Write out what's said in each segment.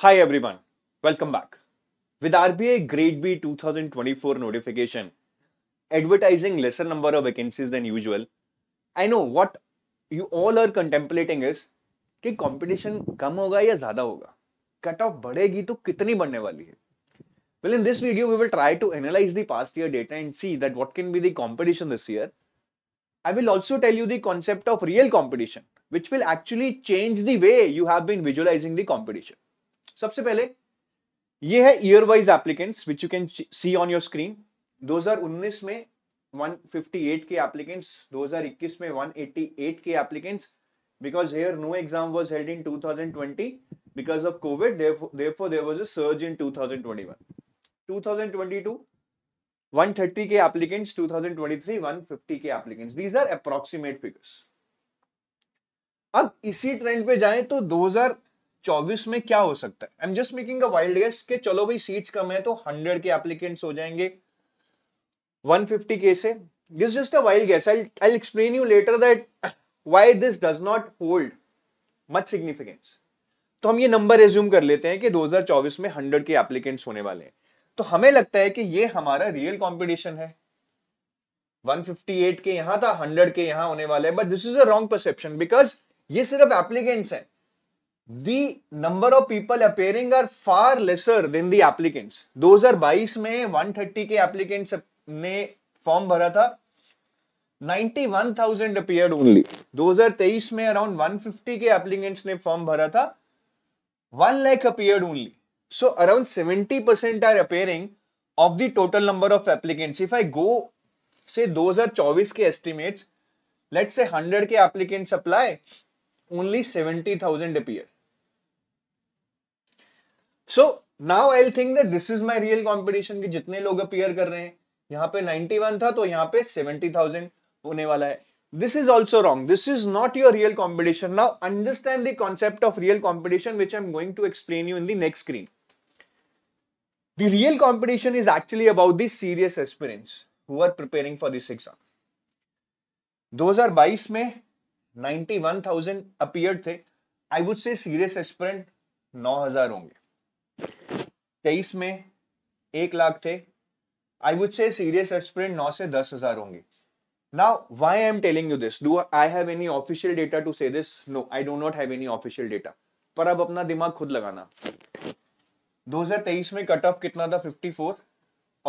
Hi everyone, welcome back. With RBI Grade B 2024 notification advertising lesser number of vacancies than usual, I know what you all are contemplating is कि competition कम होगा या ज़्यादा होगा Cut off बढ़ेगी तो कितनी बढ़ने वाली है Well, in this video, we will try to analyze the past year data and see that what can be the competition this year. I will also tell you the concept of real competition, which will actually change the way you have been visualizing the competition. सबसे पहले ये है year wise applicants which you can see on your screen 2019 में 158 K applicants 2021 में 188 K applicants because here no exam was held in 2020 because of covid therefore there was a surge in 2021 2022 130 K applicants 2023 150 K applicants these are approximate figures अब इसी trend पे जाएं तो चौबीस में क्या हो सकता है I am just making a wild guess के चलो भाई सीट्स कम है तो हंड्रेड के एप्लीकेंट्स हो जाएंगे 150 के से this just a wild guess I i'll explain you later that why this does not hold much significance तो हम ये नंबर एज्यूम कर लेते हैं कि 2024 में 100 के एप्लीकेंट्स होने वाले हैं तो हमें लगता है कि ये हमारा रियल कंपटीशन है 158 के यहां था 100 के यहां होने वाले है but this is a wrong perception because ये सिर्फ एप्लीकेंट्स हैं the number of people appearing are far lesser than the applicants 2022 में 130 के applicants ने फॉर्म भरा था 91,000 appeared only 2023 में अराउंड 150 के एप्लीकेंट्स ने फॉर्म भरा था 1 lakh appeared only so around 70 percent are appearing of the total number of applicants if I go say 2024 K estimates let's say 100 K applicants apply only 70,000 appear so now I think that this is my real competition कि जितने लोग appear कर रहे हैं यहाँ पे 91 था तो यहाँ पे 70,000 होने वाला है this is also wrong this is not your real competition now understand concept of real competition which I am going to explain you in the next screen the real competition is actually about this serious experience who are preparing for this exam 2022 में 91,000 appeared थे I would say serious एक्सपेरेंट 9,000 होंगे तेईस में एक लाख थे I would say serious aspirant नौ से दस हजार होंगे now why I am telling you this do I have any official data to say this no I do not have any official data पर अब अपना दिमाग खुद लगाना 2023 में कट ऑफ कितना था 54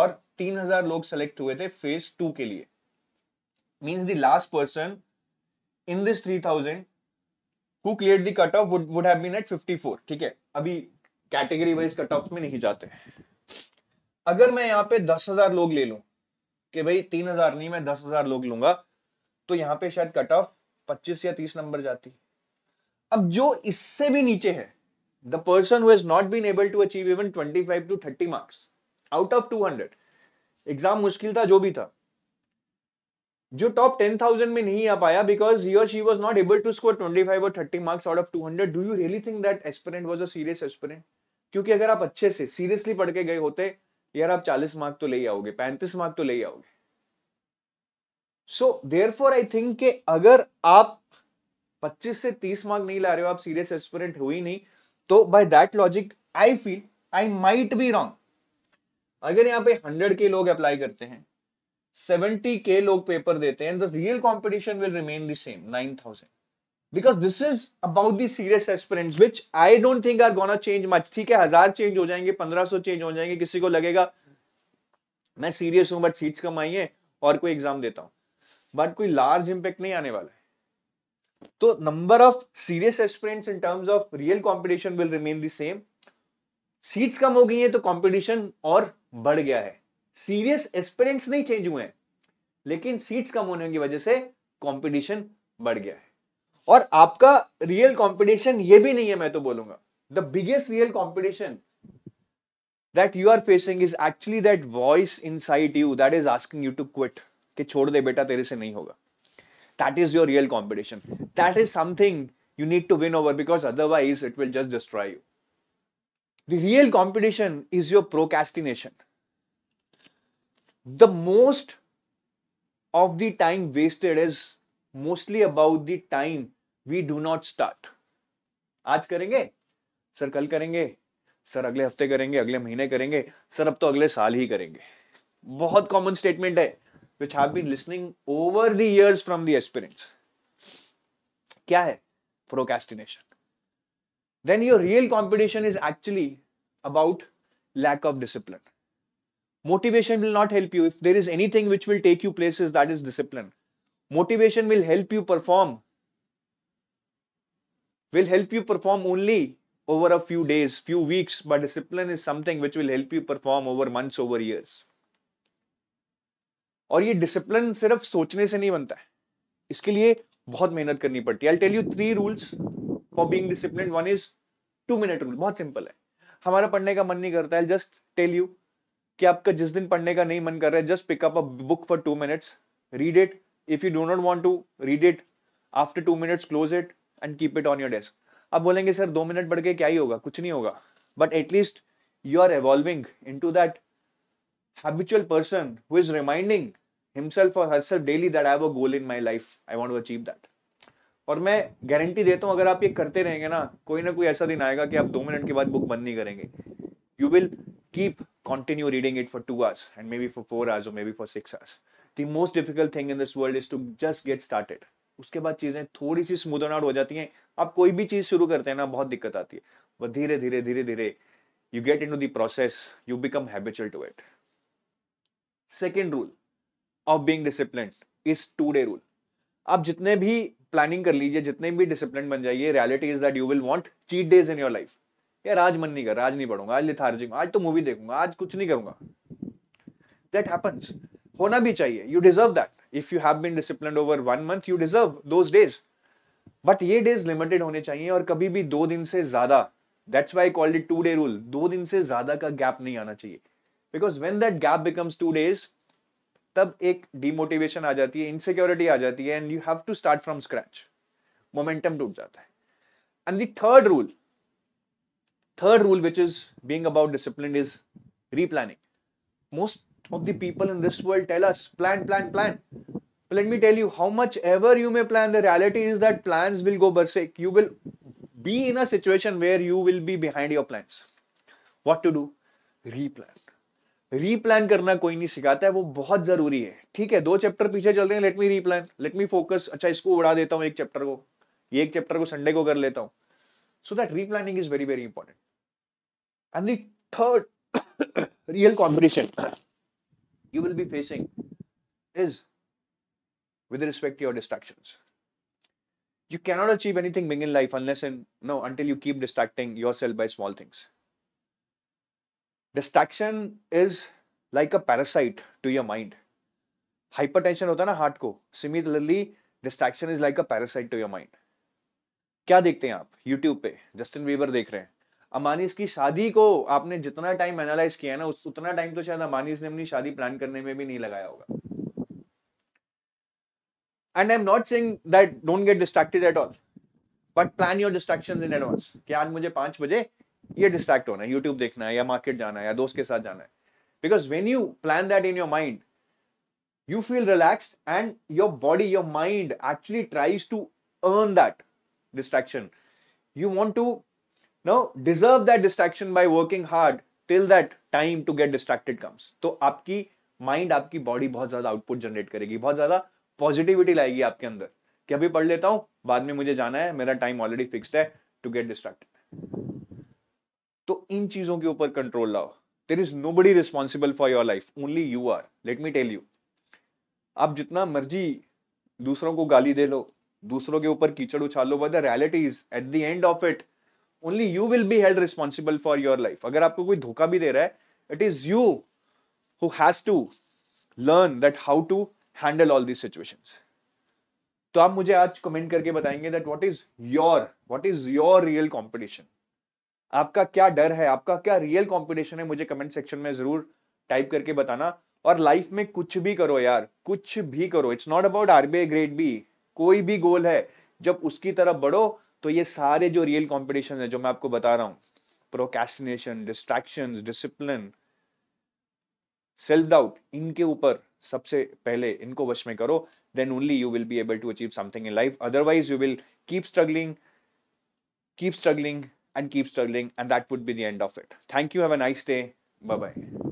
और 3000 लोग सेलेक्ट हुए थे फेज टू के लिए means the last person in this 3000 who clear the cut off would would have been at 54 ठीक है अभी कैटेगरी वाइज कट ऑफ में नहीं जाते अगर मैं यहाँ पे दस हजार लोग ले लू कि भाई तीन हजार नहीं मैं दस हजार लोग लूंगा तो यहाँ पे शायद कट ऑफ पच्चीस या तीस नंबर जाती अब जो इससे भी नीचे है the person whose not been able to achieve even twenty five to thirty marks out of two hundred exam मुश्किल था जो भी था जो टॉप टेन थाउजेंड में नहीं आ पाया बिकॉज ही और she was not able to score twenty five और thirty marks out of two hundred do you really think that aspirant was a serious aspirant क्योंकि अगर आप अच्छे से सीरियसली पढ़ के गए होते यार आप चालीस मार्क तो ले ही आओगे पैंतीस मार्क तो ले ही आओगे सो देर फॉर आई थिंक के अगर आप 25 से 30 मार्क नहीं ला रहे हो आप सीरियस एक्सपेरेंट हुई नहीं तो by that logic I feel I might be wrong अगर यहाँ पे 100 के लोग अप्लाई करते हैं 70 के लोग पेपर देते हैं real competition will remain the same thousand because this is about the serious aspirants which I don't think are gonna change much ठीक है हजार चेंज हो जाएंगे पंद्रह सौ चेंज हो जाएंगे किसी को लगेगा मैं सीरियस हूं बट सीट्स कम आई है और कोई एग्जाम देता हूं बट कोई लार्ज इंपैक्ट नहीं आने वाला है तो number of serious aspirants in terms of real competition will remain the same seats कम हो गई है तो कॉम्पिटिशन और बढ़ गया है सीरियस एस्पिरेंट्स नहीं चेंज हुए हैं लेकिन सीट्स कम होने की वजह से कॉम्पिटिशन बढ़ गया है और आपका रियल कॉम्पिटिशन ये भी नहीं है मैं तो बोलूंगा the biggest real competition that you are facing is actually that voice inside you that is asking you to quit कि छोड़ दे बेटा तेरे से नहीं होगा that is your real competition that is something you need to win over because otherwise it will just destroy you the real competition is your procrastination the most of the time wasted is mostly about the time we do not start आज करेंगे sir कल करेंगे sir अगले हफ्ते करेंगे अगले महीने करेंगे सर अब तो अगले साल ही करेंगे बहुत कॉमन स्टेटमेंट है which have been listening over the years from the experience क्या है procrastination then your real competition is actually about lack of discipline motivation will not help you if there is anything which will take you places that is discipline motivation will help you perform will help you perform only over a few days, few weeks, but discipline is something which will help you perform over months, over years. और ये discipline सिर्फ सोचने से नहीं बनता है इसके लिए बहुत मेहनत करनी पड़ती है I tell you three rules for being discipline one is two minute rule बहुत सिंपल है हमारा पढ़ने का मन नहीं करता है जस्ट टेल यू कि आपका जिस दिन पढ़ने का नहीं मन कर रहा है just pick up a book for two minutes read it if you do not want to read it after two minutes close it and keep it on your desk आप बोलेंगे सर दो मिनट बढ़ के क्या ही होगा कुछ नहीं होगा but at least you are evolving in to that habitual person who is reminding himself or herself daily that I have a goal in my life. I want to achieve that. और मैं guarantee देता हूँ अगर आप ये करते रहेंगे ना कोई ना कोई ऐसा दिन आएगा कि आप दो मिनट के बाद बुक बंद नहीं करेंगे you will keep continue reading it for two hours and may be for four hours और may be for six hours the most difficult thing in this world is to just get started उसके बाद चीजें थोड़ी सी smoothen out हो जाती हैं आप कोई भी चीज शुरू करते हैं ना बहुत दिक्कत आती है वह धीरे धीरे धीरे धीरे you get in to process you become habitual to it second rule of being discipline is two day rule आप जितने भी प्लानिंग कर लीजिए जितने भी डिसिप्लिन बन जाइए reality is that you will want cheat days in your life यार आज मन नहीं कर आज नहीं पढ़ूंगा आज लिथार्जिंग आज तो मूवी देखूंगा आज कुछ नहीं करूंगा दैट हैपन्स होना भी चाहिए you deserve that if you have been discipline over one month you deserve those days but ये डेज लिमिटेड होने चाहिए और कभी भी दो दिन से ज्यादा that's why called it two day rule दो दिन से ज्यादा का गैप नहीं आना चाहिए because when that gap becomes two days तब एक डिमोटिवेशन आ जाती है इनसिक्योरिटी आ जाती है and you have to start from scratch momentum टूट जाता है and the third rule third rule which is being about discipline is replanning most of the people in this world tell us plan, plan, plan. But let me tell you, how much ever you may plan, the reality is that plans will go berserk. You will be in a situation where you will be behind your plans. What to do? Replan. replan karna koi nahi sikhata hai wo bahut zaruri hai theek hai do chapter piche chal rahe hain let me replan let me focus acha isko uda deta hu ek chapter ko ye ek chapter ko sunday ko kar leta hu so that replanning is very very important and the third real competition you will be facing is with respect to your distractions. You cannot achieve anything big in life unless and no until you keep distracting yourself by small things. Distraction is like a parasite to your mind. Hypertension होता है ना heart को similarly distraction is like a parasite to your mind. क्या देखते हैं आप YouTube पे Justin वीबर देख रहे हैं अमानीस की शादी को आपने जितना टाइम एनालाइज किया है ना उतना टाइम तो शायद अमानीस ने अपनी शादी प्लान करने में भी नहीं लगाया होगा and I am not saying that don't get distracted at all but plan your distraction in advance कि आज मुझे पांच बजे ये डिस्ट्रैक्ट होना है यूट्यूब देखना है या मार्केट जाना है या दोस्त के साथ जाना है because when you plan that in your mind you feel relax and your body your mind actually tries to earn that distraction you want to no deserve that distraction by working hard till that time to get distracted comes तो आपकी mind आपकी body बहुत ज्यादा output generate करेगी बहुत ज्यादा positivity लाएगी आपके अंदर कि अभी पढ़ लेता हूँ बाद में मुझे जाना है मेरा टाइम ऑलरेडी फिक्स्ड है टू गेट डिस्ट्रैक्टेड तो इन चीजों के ऊपर कंट्रोल लाओ there is nobody responsible for your life only you are let me tell you आप जितना मर्जी दूसरों को गाली दे लो दूसरों के ऊपर कीचड़ उछालो but the reality is at the end of it only you will be held responsible for your life अगर आपको कोई धोखा भी दे रहा है it is you who has to learn that how to handle all these situation तो आप मुझे आज कमेंट करके बताएंगे that what is your what is your real competition आपका क्या डर है आपका क्या रियल कॉम्पिटिशन है मुझे कमेंट सेक्शन में जरूर टाइप करके बताना और लाइफ में कुछ भी करो यार कुछ भी करो it's not about RBI grade B कोई भी गोल है जब उसकी तरफ बढ़ो तो ये सारे जो रियल कॉम्पिटिशन है जो मैं आपको बता रहा हूँ procrastination distraction discipline self doubt इनके ऊपर सबसे पहले इनको वश में करो then only you will be able to achieve something in life otherwise you will keep struggling keep struggling and keep struggling and that would be the end of it thank you have a nice day bye bye